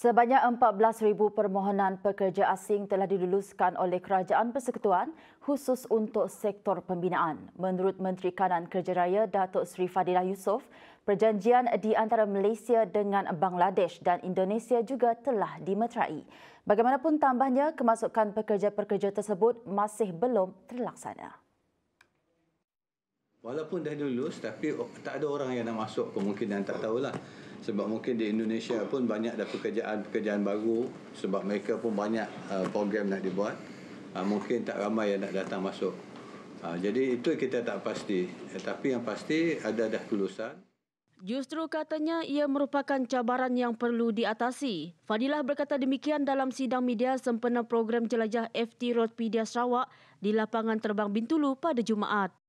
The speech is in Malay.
Sebanyak 14,000 permohonan pekerja asing telah diluluskan oleh Kerajaan Persekutuan khusus untuk sektor pembinaan. Menurut Menteri Kanan Kerja Raya Datuk Seri Fadilah Yusof, perjanjian di antara Malaysia dengan Bangladesh dan Indonesia juga telah dimeterai. Bagaimanapun tambahnya, kemasukan pekerja-pekerja tersebut masih belum terlaksana. Walaupun dah lulus tapi tak ada orang yang nak masuk kemungkinan tak tahulah sebab mungkin di Indonesia pun banyak ada pekerjaan-pekerjaan baru sebab mereka pun banyak uh, program nak dibuat uh, mungkin tak ramai yang nak datang masuk uh, jadi itu kita tak pasti eh, tapi yang pasti ada dah kelulusan Justru katanya ia merupakan cabaran yang perlu diatasi. Fadilah berkata demikian dalam sidang media sempena program jelajah FT Road Pidia Sarawak di lapangan terbang Bintulu pada Jumaat.